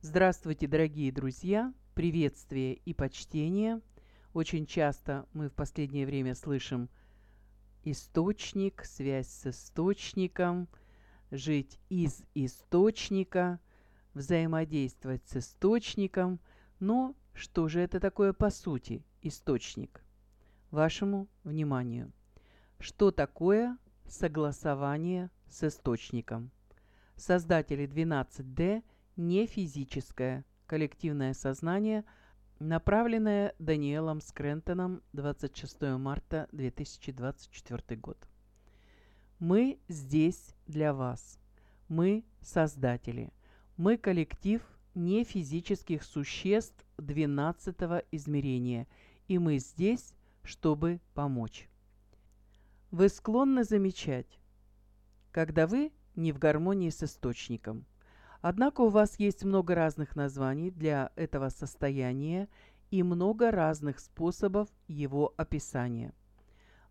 Здравствуйте, дорогие друзья! Приветствие и почтение. Очень часто мы в последнее время слышим источник, связь с источником, жить из источника, взаимодействовать с источником. Но что же это такое по сути источник? Вашему вниманию. Что такое согласование с источником? Создатели 12D – не физическое коллективное сознание, направленное Даниэлом Скрентоном 26 марта 2024 год. Мы здесь для вас. Мы создатели. Мы коллектив нефизических существ 12 измерения, и мы здесь, чтобы помочь. Вы склонны замечать, когда вы не в гармонии с источником – Однако у вас есть много разных названий для этого состояния и много разных способов его описания.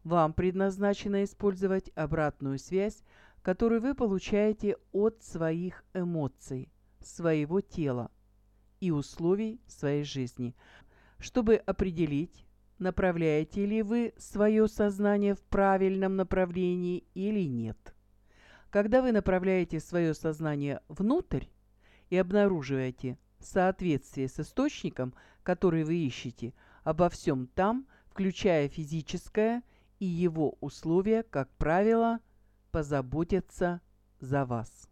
Вам предназначено использовать обратную связь, которую вы получаете от своих эмоций, своего тела и условий своей жизни, чтобы определить, направляете ли вы свое сознание в правильном направлении или нет. Когда вы направляете свое сознание внутрь и обнаруживаете соответствие с источником, который вы ищете, обо всем там, включая физическое и его условия, как правило, позаботятся за вас.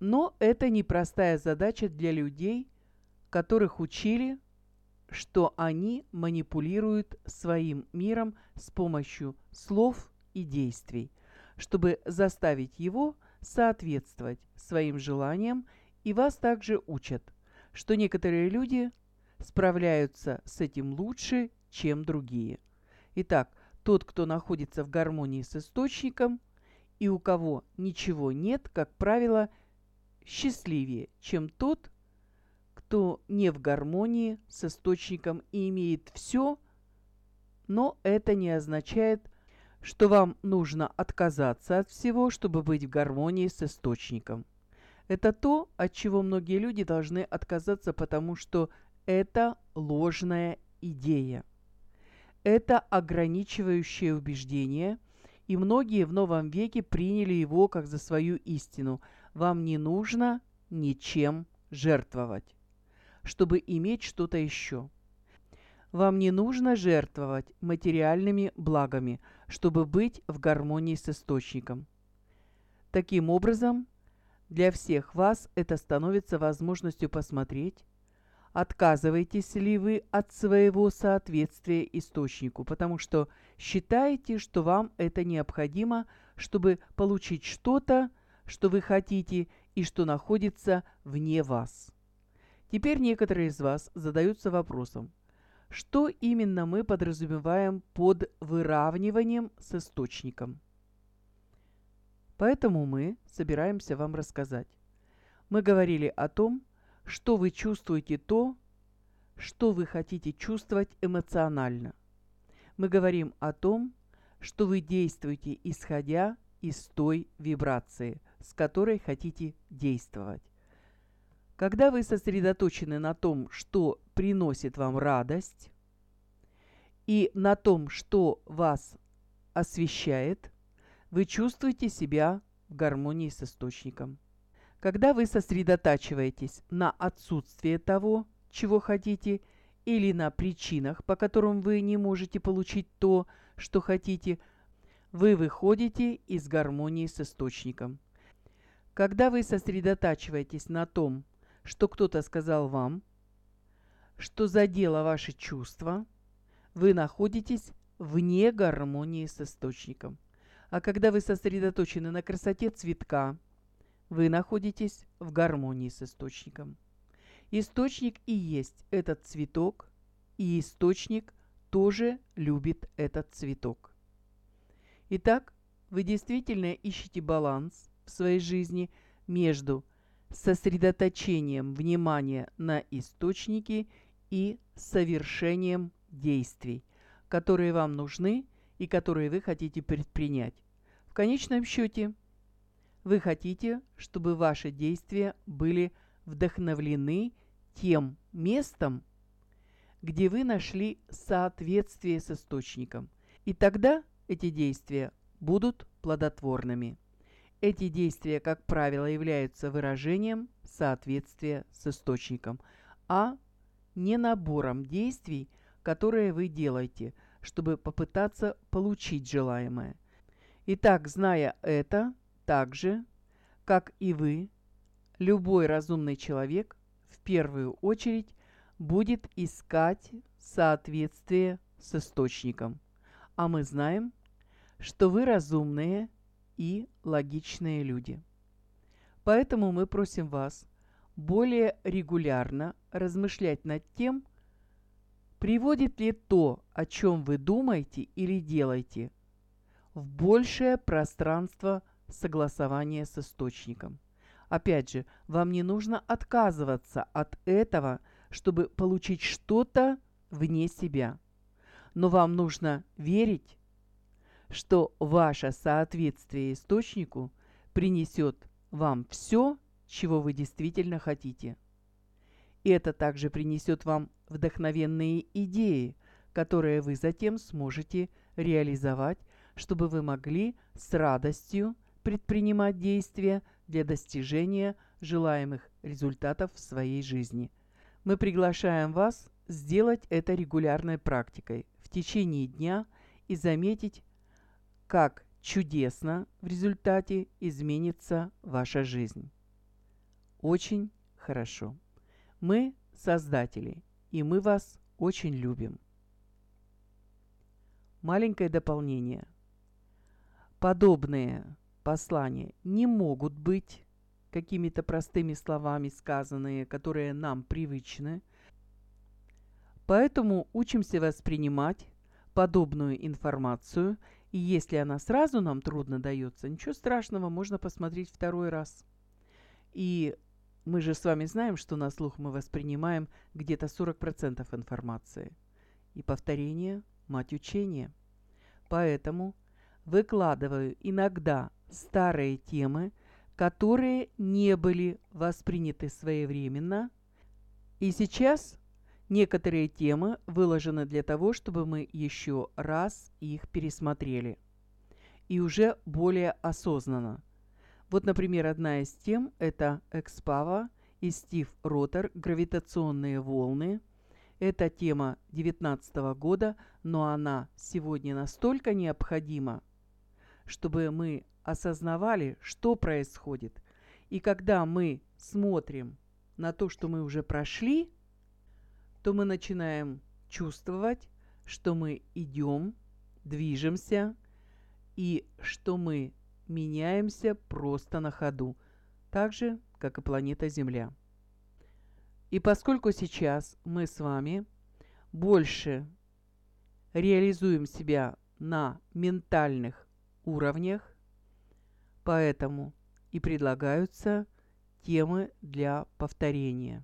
Но это непростая задача для людей, которых учили, что они манипулируют своим миром с помощью слов и действий – чтобы заставить его соответствовать своим желаниям, и вас также учат, что некоторые люди справляются с этим лучше, чем другие. Итак, тот, кто находится в гармонии с источником и у кого ничего нет, как правило, счастливее, чем тот, кто не в гармонии с источником и имеет все, но это не означает, что вам нужно отказаться от всего, чтобы быть в гармонии с источником. Это то, от чего многие люди должны отказаться, потому что это ложная идея. Это ограничивающее убеждение, и многие в новом веке приняли его как за свою истину. Вам не нужно ничем жертвовать, чтобы иметь что-то еще. Вам не нужно жертвовать материальными благами, чтобы быть в гармонии с источником. Таким образом, для всех вас это становится возможностью посмотреть, отказываетесь ли вы от своего соответствия источнику, потому что считаете, что вам это необходимо, чтобы получить что-то, что вы хотите и что находится вне вас. Теперь некоторые из вас задаются вопросом, что именно мы подразумеваем под выравниванием с источником? Поэтому мы собираемся вам рассказать. Мы говорили о том, что вы чувствуете то, что вы хотите чувствовать эмоционально. Мы говорим о том, что вы действуете исходя из той вибрации, с которой хотите действовать. Когда вы сосредоточены на том, что приносит вам радость, и на том, что вас освещает, вы чувствуете себя в гармонии с источником. Когда вы сосредотачиваетесь на отсутствии того, чего хотите, или на причинах, по которым вы не можете получить то, что хотите, вы выходите из гармонии с источником. Когда вы сосредотачиваетесь на том, что кто-то сказал вам, что задело ваши чувства, вы находитесь вне гармонии с источником. А когда вы сосредоточены на красоте цветка, вы находитесь в гармонии с источником. Источник и есть этот цветок, и источник тоже любит этот цветок. Итак, вы действительно ищете баланс в своей жизни между сосредоточением внимания на источнике и совершением действий, которые вам нужны и которые вы хотите предпринять. В конечном счете, вы хотите, чтобы ваши действия были вдохновлены тем местом, где вы нашли соответствие с источником. И тогда эти действия будут плодотворными. Эти действия, как правило, являются выражением соответствия с источником, а не набором действий, которые вы делаете, чтобы попытаться получить желаемое. Итак, зная это, также, как и вы, любой разумный человек в первую очередь будет искать соответствие с источником. А мы знаем, что вы разумные – и логичные люди. Поэтому мы просим вас более регулярно размышлять над тем, приводит ли то, о чем вы думаете или делаете, в большее пространство согласования с источником. Опять же, вам не нужно отказываться от этого, чтобы получить что-то вне себя. Но вам нужно верить, что ваше соответствие источнику принесет вам все, чего вы действительно хотите. И это также принесет вам вдохновенные идеи, которые вы затем сможете реализовать, чтобы вы могли с радостью предпринимать действия для достижения желаемых результатов в своей жизни. Мы приглашаем вас сделать это регулярной практикой в течение дня и заметить как чудесно в результате изменится ваша жизнь. Очень хорошо. Мы создатели, и мы вас очень любим. Маленькое дополнение. Подобные послания не могут быть какими-то простыми словами сказанные, которые нам привычны. Поэтому учимся воспринимать подобную информацию – и если она сразу нам трудно дается, ничего страшного, можно посмотреть второй раз. И мы же с вами знаем, что на слух мы воспринимаем где-то 40% информации. И повторение – мать учения. Поэтому выкладываю иногда старые темы, которые не были восприняты своевременно. И сейчас Некоторые темы выложены для того, чтобы мы еще раз их пересмотрели. И уже более осознанно. Вот, например, одна из тем – это Экспава и Стив Ротер «Гравитационные волны». Это тема 2019 года, но она сегодня настолько необходима, чтобы мы осознавали, что происходит. И когда мы смотрим на то, что мы уже прошли – то мы начинаем чувствовать, что мы идем, движемся и что мы меняемся просто на ходу, так же, как и планета Земля. И поскольку сейчас мы с вами больше реализуем себя на ментальных уровнях, поэтому и предлагаются темы для повторения.